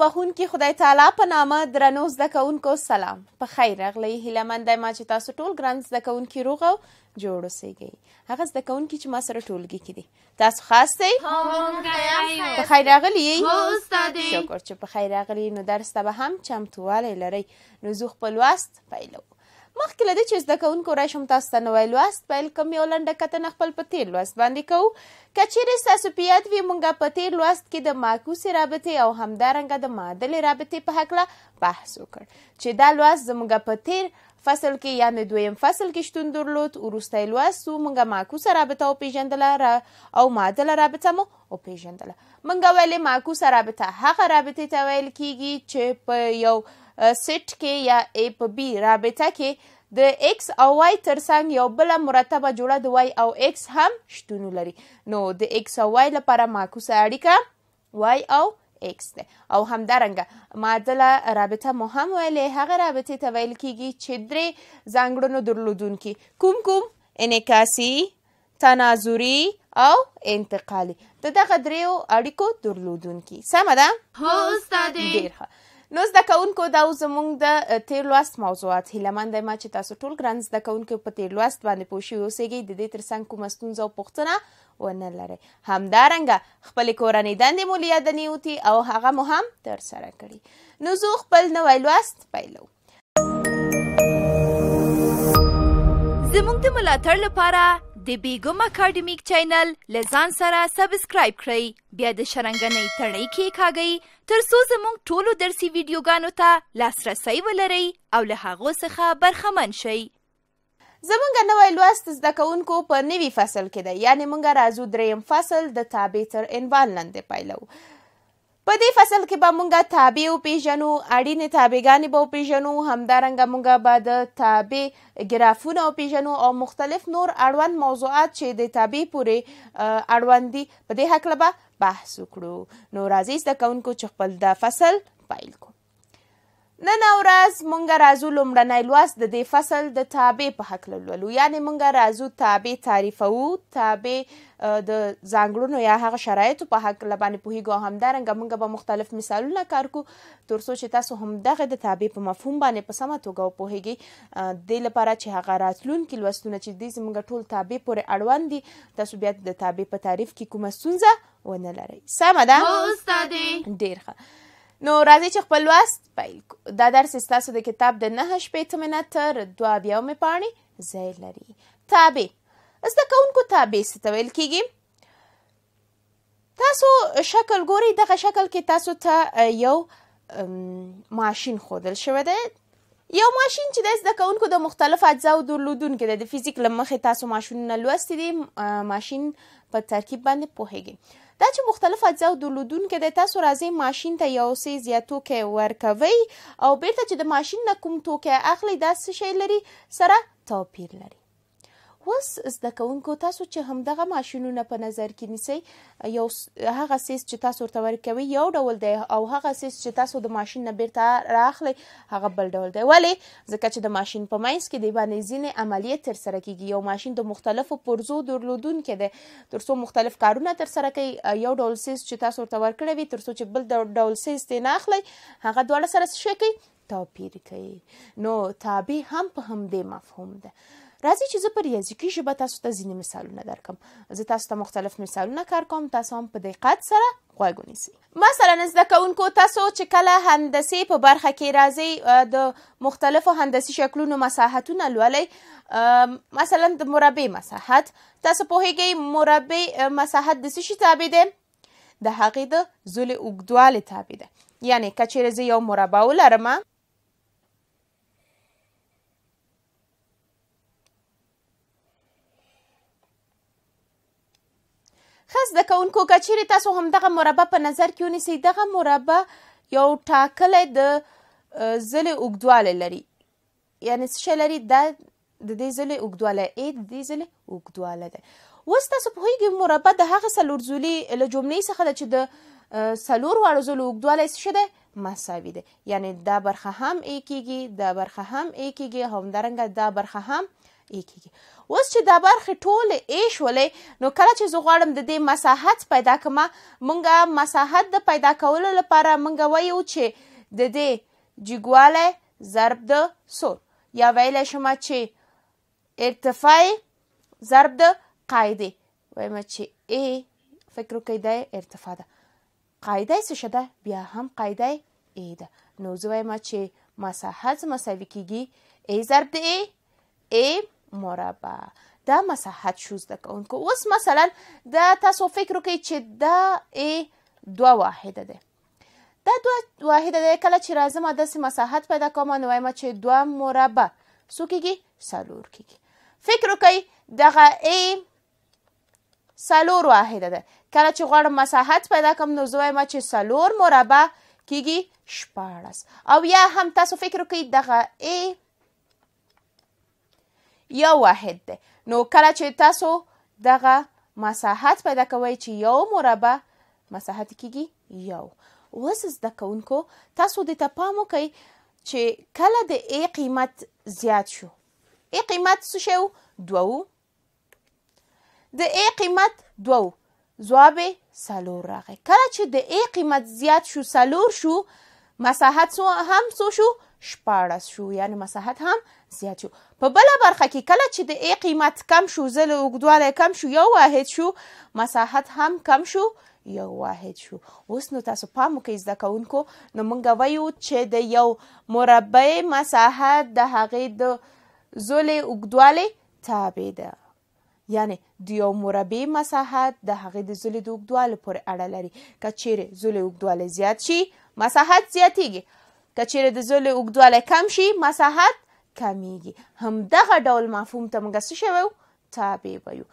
بخونکي خدای تعالی په نامه درنو زده کوونکو سلام په خیر راغلی هیله مند ما چې تاسو ټول ګران زده کوونکي روغ او جوړ اوسئ هغه زده کوونکي چې ما سره ټولګي کې دي تاسو خاص دی په خیر راغلی شکر چې په خیر راغلی نو درس ته به هم چمتووالی لرئ نو زه خپل وست پیلوم مخکې له دې چې زده کوونکو راشم تاسو ته نوی لوست پیل کوم یو لنډه کتنه خپل په تیر لوست باندې کوو که چیرې ستاسو په یاد وي موږ په تیر لوست کې د معکوسې رابطې او همدارنګه د معادلې رابطې په هکله بحث وکړ چې دا لوست زموږ په تیر فصل کې یعنی دویم فصل کې شتون درلود وروستی لوست و موږ معکوسه رابطه وپېژندله را او معادله رابطه مو وپېژندله موږ ولې معکوسه رابطه هغه رابطې ته ویل کیږي چې په یو سیټ کې یا ای په بی رابطه کې د ایکس او وای ترڅنګ یو بل مرتبه جوړه د وای او ایکس هم شتون لري نو د ایکس او وای لپاره معکوسه اړیکه وای او ایکس ده او همدارنګه معادله رابطه مهم ویلې هغه رابطې ته ویل کیږي چې درې ځانګړنو درلودونکي کوم کوم انعکاسي تناظري او انتقالي د دغه دریو اړیکو درلودونکي سمه ده هو استاد ډیر ښه نو زده کوونکو دا زموږ د تیر لوست موضوعات هیلمند ما چې تاسو ټول ګران زده کوونکو په تیر لوست باندې پوه شوي اوسئ د دې ترڅنګ کومه ستونزه او پوښتنه ونه لرئ همدارنګه خپلې کورنۍ دندې مو لیادنې وتي او هغه مو هم ترسره کړي نو زه خپل نوی لوست پیلو زموږ د ملاتړ لپاره د بیګم اکیډمیک چینل لزان سره سبسکرایب کړئ بیا د شرنګنۍ تڼۍ کې کاږئ تر څو زموږ ټولو درسي ویډیوګانو ته لاسرسی ولرئ او له هغو څخه برخمن شئ زمونږ نوې لوست زده کوونکو په نوي فصل کې دی یعنی مونږ راځو دریم فصل د تابع تر عنوان لاندې پایلو په دې فصل کې به مونږه تابع وپیژنو اړینې تابعګانې به وپیژنو همدارنګه مونږه به د تابع ګرافونه وپیژنو او مختلف نور اړوند موضوعات چې د تابع پورې اړوند دي په دې هکله به بحث وکړو نو راځئ زده کوونکو چې خپل د فصل پیل کړو نن ورځ مونږ راځو لومړنی لوست د دې فصل د تابع په هکله لولو یعنی مونږ راځو تابع تعریفو تابع د ځانګړنو یا هغه شرایطو په هکله باندې پوهیږو او همدارنګه مونږ به مختلف مثالونه کار کو تر څو چې تاسو هم دغه د تابع په مفهوم باندې په سمه توګه پوهیږئ د دې لپاره چې هغه راتلونکي لوستونه چې دي زموږ ټول تابع پورې اړوند دي تاسو بیا د تابع په تعریف کې کومه ستونزه ونه لرئ سمه ده ډېر ښه نو راځي چې خپل لوست پیل کو دا درس ستاسو د کتاب د نه شپېتمې نه تر دوه اویاومې پاڼې ځای لري تابع زده کوونکو تابع څه ته ویل کیږي تاسو شکل ګورئ دغه شکل کې تاسو ته یو ماشین ښودل شوی دی یو ماشین چې د زده کوونکو د مختلف اجزاو درلودونکي دی د فزیک له مخې تاسو ماشینونه لوستی دي ماشین په ترکیب باندې پوهیږئ دا چې مختلف اجزا درلودونکي د تاسو راځي ماشین ته یو سي یا توکي ورکوي او بیرته چې د ماشین نه کوم توکي اخلي دا څه شی لري سره توپیر لري اوس زده کوونکو تاسو چې همدغه ماشینونه په نظر کې نیسئ یو هغه سیس چې تاسو ورته ورکوي یو ډول دی او هغه سیس چې تاسو د ماشین نه بیرته راخلی هغه بل ډول دی ولې ځکه چې د ماشین په منځ کې د باندې ځینې عملیې ترسره کیږي یو ماشین د مختلفو پرزو درلودونکی دی تر څو مختلف کارونه ترسره کوي یو ډول سیس چې تاسو ورته ورکړی وي تر څو چې بل ډول سیس دی نه اخلئ هغه دواړه سره څه کوي توپیر کوي نو تابع هم په همدې مفهوم ده راځي چې زه په ریاضیکي ژبه تاسو ته ځینې مثالونه درکم زه تاسو ته مختلف مثالونه کار کوم تاسو هم په دقت سره غوږ ونیسئ مثلا زده کوونکو تاسو چې کله هندسي په برخه کې راځي د مختلفو هندسي شکلونو مساحتونه لولئ مثلا د مربع مساحت تاسو پوهیږئ مربع مساحت د څه شي تابع دی د هغې د زولې اوږدوالې تابع ده یعنې که چیرې زه یو مربع ولرم ښه زده کوونکو که چیرې تاسو همدغه مربع په نظر کې ونیسئ دغه مربع یو ټاکلی د زلې اوږدوالی لري یعنی څه شی لري دا د دې زلې اوږدوالی ای د دې زلې اوږدوالی دی اوس تاسو پوهیږئ مربع د هغه څلور زولې له جملې څخه ده چې د څلور واړو زلو اوږدوالی څه شی دی مساوي دی یعنی دا برخه هم ای کیږي دا برخه هم ای کیږي همدارنګه دا برخه هم ای کیږي اوس چې دا برخه ټوله ای شولې نو کله چې زه غواړم د دې مساحت پیدا کما مونږه مساحت د پیدا کولو لپاره مونږ وایو چې د دې جګواله ضرب د سور یا ویلی شم چې ارتفاع ضرب د قاعده وایم چې ای فکر وکړئ د ارتفاع ده قاعده څه شده بیا هم قاعده ای ده نو زه وایم چې مساحت مساوي کیږي ای ضرب د ای ای مربع دا مساحت شو زده کوونکو اوس مثلا د تاسو فکر وکړئ چې دا ا دوه واحده ده دا دوه واحده ده کله چې راځم داسې مساحت پیدا کوم نو وایم چې دوه مربع څو کېږي څلور کېږي فکر وکړئ دغه ا څلور واحده ده کله چې غواړم مساحت پیدا کوم نو زه وایم چې څلور مربع کېږي شپاړس او یا هم تاسو فکر وکړئ دغه ا یو واحد دی نو کله چې تاسو دغه مساحت پیدا کوئ چې یو مربع مساحت کیږي یو اوس زده کوونکو تاسو د ته پام وکئ چې کله د ای قیمت زیات شو ای قیمت څه شو دوه د ای قیمت دوه ځواب سلور راغی کله چې د ای قیمت زیات شو سلور شو مساحت سو هم سو شو شپاړس شو یعنی مساحت هم زیات شو په بل برخه کې کله چې د ای قیمت کم شو زل اوګدواله کم شو یو واحد شو مساحت هم کم شو یو واحد شو اوس نو تاسو پام وکړئ زده کوونکو نو موږ وایو چې د یو مربع مساحت د هغې د زولې اوګدوالې تابع ده یعنی د یو مربع مساحت د هغې د زولې د اوږدوالي پورې اړه لري که چیرې زولې اوږدوالی زیات شي مساحت زیاتیږي که چیرې د زولې اوږدوالی کم شي مساحت کمیږي همدغه ډول مفهوم ته موږ څه شوی تابع ویو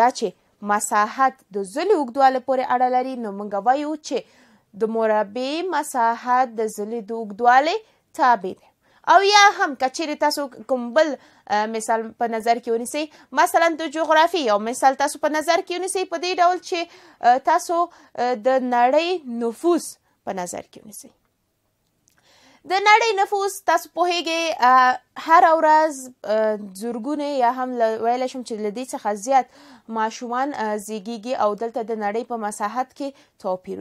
دا چې مساحت د زلي اوږدواله پورې اړه لري نو موږ وایو چې د مربع مساحت د زلي د اوږدوالې تابع دی او یا هم کچېرې تاسو کوم بل مثال په نظر کې ونیسئ مثلا د جغرافي یو مثال تاسو په نظر کې ونیسئ په دې ډول چې تاسو د نړۍ نفوس په نظر کې ونیسئ د نړۍ نفوس تاسو پوهیږئ هر ورځ زورګونه یا هم ویل شم چې لدې څخه زیات ماشومان زیږیږي او دلته د نړۍ په مساحت کې توپیر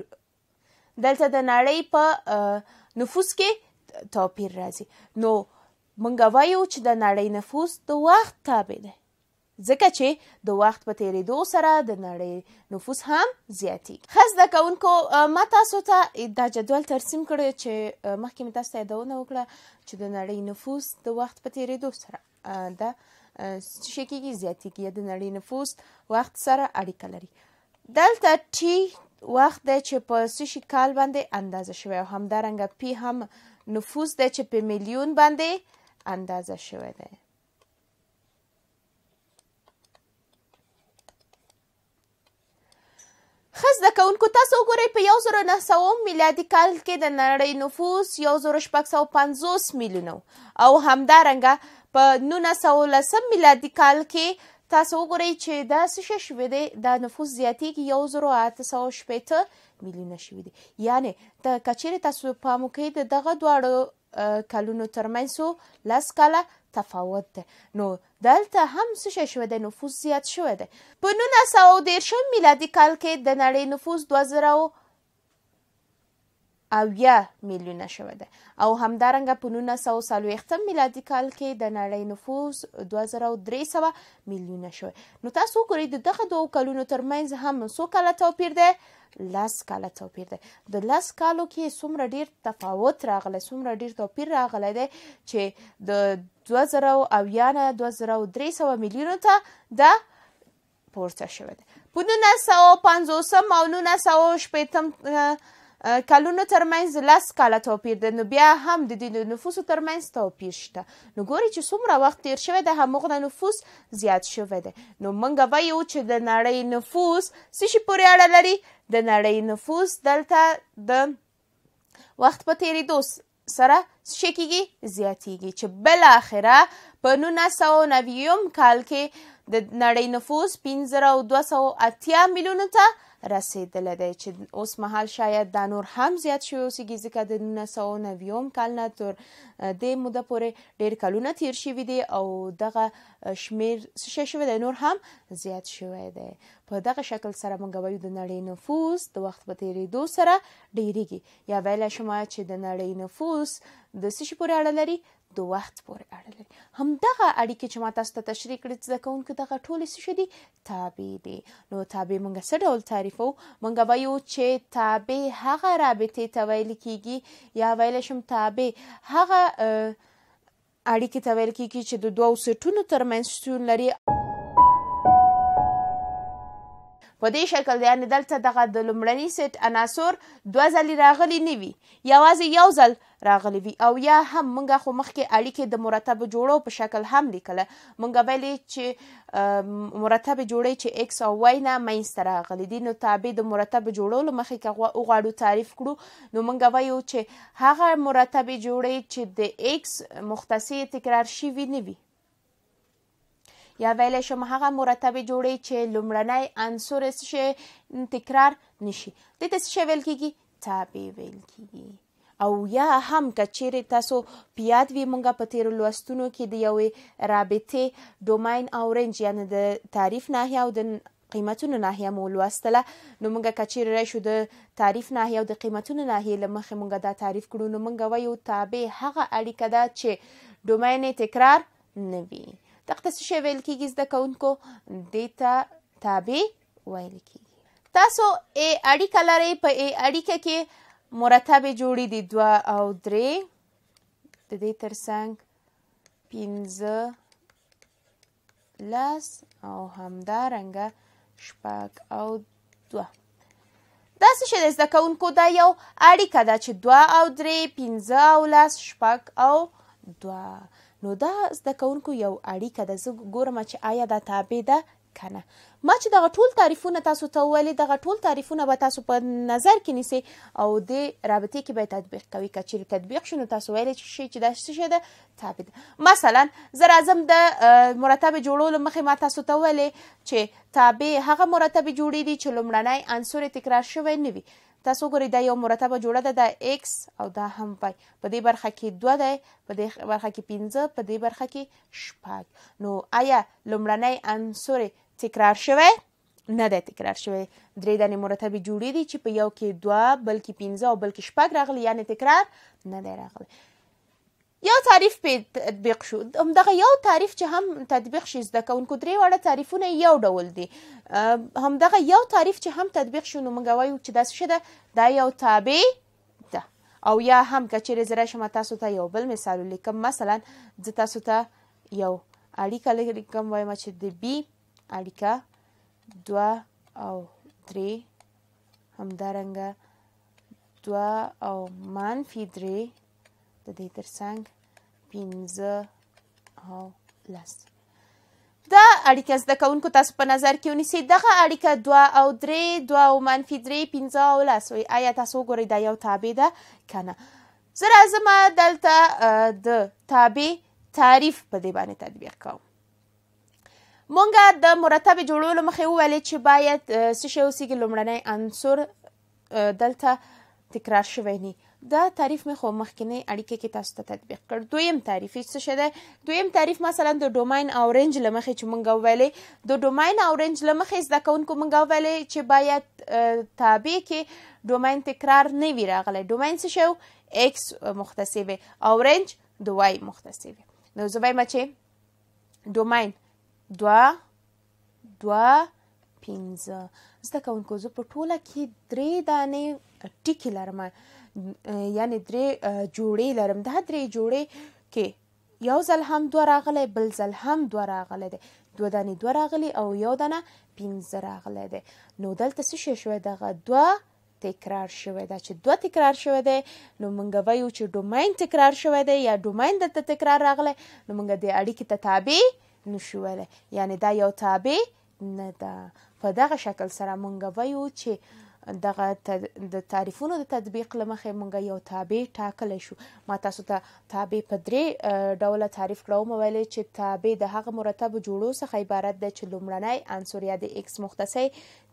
دلته د نړۍ په نفوس کې توپیر راځي نو مونږ وایو چې د نړۍ نفوس د وخت تابع دی ځکه چې د وخت په تیریدو سره د نړۍ نفوس هم زیاتی خاص د کونکو ما تاسو ته دا جدول ترسیم کړی چې مخکې مې تاسو ته یادونه وکړه چې د نړۍ نفوس د وخت په تیریدو سره دا شي کې زیاتی کې د نړۍ نفوس وخت سره اړیکه لري دلته ټي وخت دی چې په سشي کال باندې اندازه شوی او همدارنګه پی هم نفوس دی چې په میلیون باندې اندازه شوی دی ښه زده کوونکو تاسو وګورئ په یو زره نهه سوه میلادي کال کې د نړۍ نفوس یو زره شپږ سوه پنځوس میلیونه او همدارنګه په نولس سوه لسم میلادي کال کې تاسو وګورئ چې دا څه شی شوی دی دا نفوس زیاتیږي یو زره اته سوه شپېته میلیونه شوي دي یعنې د که چیرې تاسو پام وکړئ د دغه دواړو کلونو ترمنځ لس کاله تفاوت دی نو دلته هم څه شی شوی دی نفوس زیات شوی دی په نولس سوه دېرشم میلادي کال کې د نړۍ نفوس دوه زره اویا میلیونه شوه ده او همدارنګه په 1940 میلادي کال کې د نړۍ نفوس 2300 میلیونه شوه نو تاسو ګورئ دغه دوه کلونو ترمنځ هم څو کاله توپیر ده لاس کاله توپیر دی د لاس کالو کې څومره ډیر تفاوت راغلی څومره ډیر توپیر راغلی دی چې د 2000 نه 2300 میلیونو ته د پورته شوی دی په 1950 او 1960 کلونو ترمنځ لس کاله توپیر دی نو بیا هم د دې د نفوسو ترمنځ توپیر شته نو ګوري چې څومره وخت تیر شوی د همغه نفوس زیات شوی دی نو موږ وایو چې د نړۍ نفوس څه شي پورې اړه لري د نړۍ نفوس دلته د وخت په تیریدو سره څه کیږي زیاتیږي چې بل اخره په 1990 کال کې د نړۍ نفوس 5280 میلیونه ته رسیدلی دی چې اوس مهال شاید دا نور هم زیات شوی اوسیږي ځکه د نولس سوه نویم کال نه تر دې موده پورې ډېر کلونه تیر شوي دي او دغه شمیر څه شی شوی دی نور هم زیات شوی دی په دغه شکل سره موږ وایو د نړۍ نفوس د وخت په تیریدو سره ډیریږي یا ویلی شما چې د نړۍ نفوس د څه شي پورې اړه لري د وخت پورې اړه لري همدغه اړیکې چې ما تاسو ته تشریح کړې زده کوونکو دغه ټولې څه شي دي تابع دي نو تابع موږ څه ډول تعریفو موږ وایو چې تابع هغه رابطې ته ویل کیږي یا ویل شم تابع هغه اړیکې ته ویل کیږي چې د دوو سټونو ترمنځ شتون لري په دې شکل یعنی دلته دغه د لومړني سیټ عناصر دوه ځلې راغلي نه وي یوازې یو ځل راغلي وي او یا هم مونږه خو مخکې اړیکې د مرتب جوړو په شکل هم لیکله مونږه ویلې چې مرتب جوړې چې x او y نه منځته راغلي دي نو تابع د مرتب جوړو له مخې که وغواړو تعریف کړو نو مونږه وایو چې هغه مرتب جوړې چې د x مختصې تکرار شوي نه وي یا ویلی شم هغه مرتبې جوړې چې لومړنی عنصر شي تکرار نشي د دې څه ویل کیږي تابع ویل کیږي او یا هم کچیر تاسو پیاد وی مونږه په تیر لوستونو کې د یوې رابطې ډومین او رنج یعنی د تعریف ناحیه او د قیمتونو ناحیه مو لوستله نو مونږه کچیر را شو د تعریف ناحیه او د قیمتونو ناحیه لمخې مونږه دا تعریف کړو نو مونږه وایو تابع هغه اړیکه ده چې ډومین تکرار نوي دغه څه شی ویل کیږي زده کوونکو دې ته تابع ویل کیږي تاسو ا اړیکه لرئ په ا اړیکه کې مرتبې جوړې دي دوه او درې د دې ترڅنګ پنځه لس او همدارنګه شپږ او دوه داسې شی د زده کوونکو دا یو اړیکه ده چې دوه او درې پنځه او لس شپږ او دوه نو دا زده کوونکو یو اړیکه ده زه ګورم چې آیا دا تابع ده کنه ما چې دغه ټول تعریفونه تاسو ته ویلې دغه ټول تعریفونه به تاسو په نظر کې نیسئ او د رابطې کې به تطبیق کوي که چیرې تطبیق شي نو تاسو ویلی شئ چې دا څه شی ده تابع ده مثلا زه راځم د مرتب جوړولو مخې ما تاسو ته ویلې چې تابع هغه مرتبې جوړې دي چې لومړنی عنصر تکرار شوی نه وي تاسو ګورئ دا یو مرتبه جوړه ده دا x او دا هم y په دې برخه کې 2 دی په دې برخه کې 15 په دې برخه کې شپږ نو آیا لومړنی عنصر تکرار شوی نه دی تکرار شوی درې دانې مرتبې جوړې دي چې په یو کې دوه بلکې پنځه او بلکې شپږ راغلي یعنی تکرار نه دی راغلی یو تعریف په تطبیق شو همدغه یو تعریف چې هم تطبیق شي زده کوونکو درې واړه تعریفونه یو ډول دي همدغه یو تعریف چې هم تطبیق شو نو موږ وایو چې داسې شه ده دا یو تابع ده او یا هم که چیرې زه راشم تاسو ته یو بل مثال ولیکم مثلا زه تاسو ته یو اړیکه لیکم وایم چې د بي اړیکه دوه او درې همدارنګه دوه او منفي درې د دې ترڅنګ پنځه او لس دا اړیکه زده کوونکو تاسو په نظر کې ونیسئ دغه اړیکه دوه او درې دوه او منفي درې پنځه او لس وي آیا تاسو وګورئ دا یو تابع ده که نه زه راځم دلته د تابع تعریف په دې باندې تطبیق کوم مونږ د مرتب جوړولو مخې وویلې چې باید څه شی اوسیږي لومړنی عنصر دلته تکرار شوی نه دا تعریف مې خو مخکنی اړیکه کې تاسو ته تطبیق کړ دویم تعریف څه شه ده دویم تعریف مثلا د ډوماین او رنج لمخې چې مونږ ویلې د ډوماین او رنج لمخې زده کوونکو مونږ ویلې چې باید تابع کې ډوماین تکرار نه وي راغلی ډوماین څه شو ایکس مختصبه او رنج د وای مختصبه نو زه وایم چې ډوماین دوا دوا 15 زده کوونکو زه په ټوله کې درې دانې ټیکي لرم یعنی درې جوړې لرم دا درې جوړې کې یو ځل هم دوه راغلی بل ځل هم دوه راغلی دی دوه دانې دوه راغلی او یو دانه پنځه راغلی دی نو دلته څه شی شوی دغه دوه تکرار شوی دا چې دوه تکرار شوی دی نو مونږ وایو چې ډومین تکرار شوی دی یا ډومین دلته تکرار راغلی نو مونږ د اړیکې ته تابع نشو ویلی یعنی دا یو تابع نه ده په دغه شکل سره مونږ وایو چې دغه د تعریفونو د تطبیق لمخې مونږ یو تابع ټاکلی شو ما تاسو ته تا تابع په درې ډوله تعریف کړو مو ویلې چې تابع د هغه مرتب جوړو څخه عبارت ده چې لومړنی عنصر یا د ایکس مختصي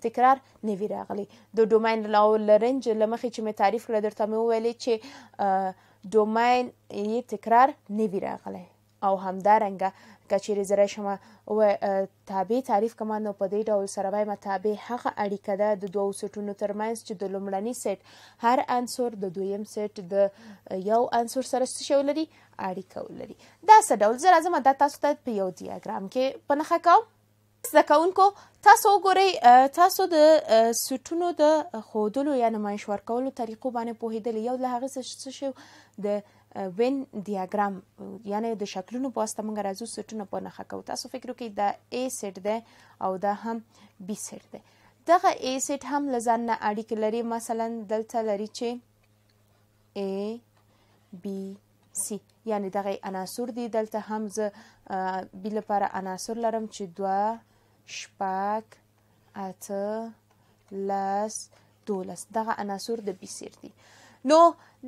تکرار نوي راغلی د ډومین لاو لرنج لمخې چې مې تعریف کړل درته مې ویلې چې ډومین یې تکرار نوي راغلی او همدارنګه کچیر زره شمه و تابع تعریف کما نو په دې ډول سره وایم تابع هغه اړیکه ده د دوو سټونو ترمنځ چې د لومړني سیټ هر عنصر د دویم سیټ د یو عنصر سره څه شی ولري اړیکه ولري دا څه ډول زه راځم دا تاسو ته په یو دیاګرام کې په نښه کوم زکونکو تاسو وګورئ تاسو د سټونو د خودلو یا نمایش ورکولو طریقو باندې پوهیدل یو له هغه څه شو د وین ډیاګرام یعنی د شکلونو په واسطه موږ راځو سټونه په نخښه کوو تاسو فکر کوئ دا A سټ ده او دا هم B سټ ده دغه A سټ هم لزان نه اړیکه لري مثلا دلته لري چې A B C یعنی دغه عناصر دي دلته هم ز B لپاره عناصر لرم چې دوا شپک اته لاس دولس دغه عناصر د B سټ دي نو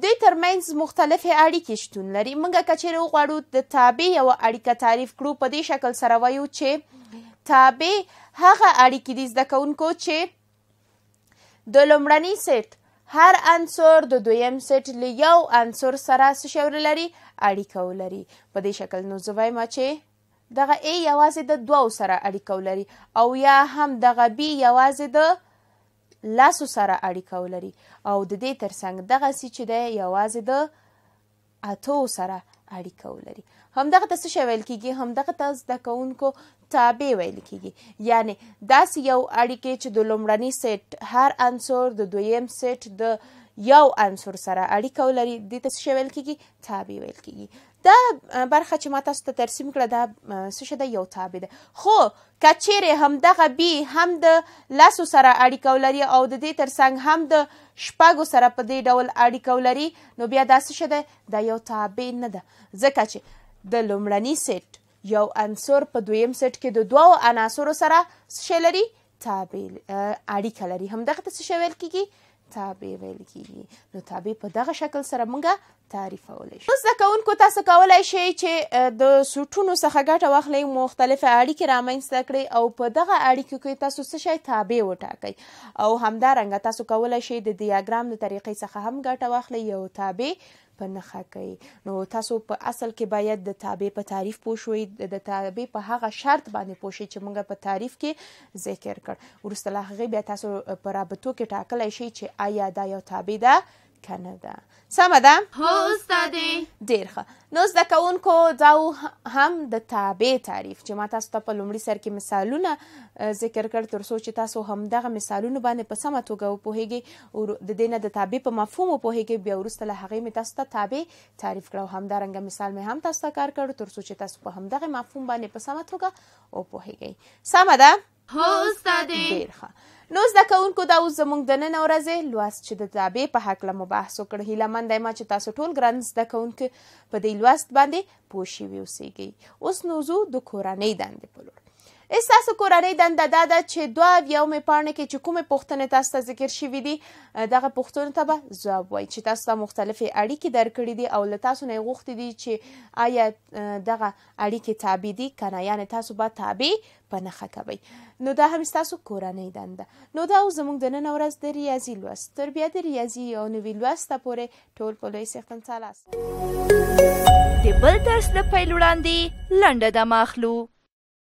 دوی ترمنځ مختلفې اړیکې شتون لري موږ که چیرې وغواړو د تابع یوه اړیکه تعریف کړو په دې شکل سره وایو چې تابع هغه اړیکې دي زده کوونکو چې د لومړني سیټ هر عنصر د دویم سیټ له یو عنصر سره څه شی لري اړیکه ولري په دې شکل نو زه وایم چې دغه A یوازې د دوو سره اړیکه ولري او یا هم دغه B یوازې د لاسو سره اړیکه ولري او د دې ترڅنګ دغه سي چې دی یوازې د اتو سره اړیکه ولري همدغه ته څه ویل کیږي همدغه ته زده کوونکو تابع ویل کیږي یعنی داسې یو اړیکې چې د لومړني سیټ هر عنصر د دویم سیټ د یو عنصر سره اړیکه ولري د څه ویل کیږي تابع ویل کیږي دا برخه چې ما تاسو ته ترسیم کړه دا څه ده یو تابع ده خو کچېرې همدغه بي هم د لاسو سره اړیکه لري او د دې ترڅنګ هم د شپږو سره په دې ډول اړیکه لري نو بیا دا څه ده دا یو تابع نه ده ځکه چې د لومړني سیټ یو عنصر په دویم سیټ کې د دوو عناصرو سره څه لري تابع اړیکه لري همدغه ته څه ویل کیږي تابع ویل کیږي نو تابع په دغه شکل سره مونږه تعریفولی شي زده کوونکو تاسو کولی شئ چې د سوټونو څخه ګټه واخلئ مختلفې اړیکې رامنځته کړئ او په دغه اړیکو کې تاسو څه شی تابع وټاکئ او همدارنګه تاسو کولی شئ د دیاګرام د طریقې څخه هم ګټه واخلئ یو تابع په نخښه کوي نو تاسو په اصل کې باید د تابع په تعریف پوه شئ د تابع په هغه شرط باندې پوه شئ چې موږ په تعریف کې ذکر کړ ورسته هغه بیا تاسو په رابطو کې ټاکلی شئ چې آیا دا یو تابع ده کنه ده سمه ده هو استادې ډیر ښه نو زده کوونکو دا هم د تابع تعریف چې ما تاسو ته په لومړي سر کې مثالونه ذکر کړ تر څو چې تاسو هم دغه مثالونه باندې په سمه توګه وپوهیږئ او د دې نه د تابع په مفهوم وپوهیږئ بیا وروسته له هغې مې تاسو ته تابع تعریف کړ او همدارنګه مثال مې هم تاسو ته کار کړ تر څو چې تاسو په همدغه مفهوم باندې په سمه توګه وپوهیږئ سمه ده هو استادې ډېر ښه نو زده کوونکو دا اوس زموږ د نن ورځې لوست چې د تابع په هکله مو بحث وکړ هیله مند یم چې تاسو ټول ګران زده کوونکي په دې لوست باندې پوه شوي اوسئ اوس نو ځو د کورنۍ دندې په لور استاسو کورنۍ دنده دا ده چې دوه اویاومې پاڼې کې چې کومې پوښتنې تاسو ته ذکر شوي دي دغه پوښتنو ته به ځواب وایي چې تاسو ته مختلفې اړیکې درکړي دي او له تاسو نه یې غوښتي دي چې آیا دغه اړیکې تابع دي که نه یعنې تاسو به تابع په نښه کوئ نو دا هم ستاسو کورنۍ دنده نو دا اوس زموږ د نن ورځ د ریاضي لوست تر بیا د ریاضي یو نوي لوست پورې ټول په لوی سیختن سلاست د بل درس د پیل وړاندې لنډه دمه اخلو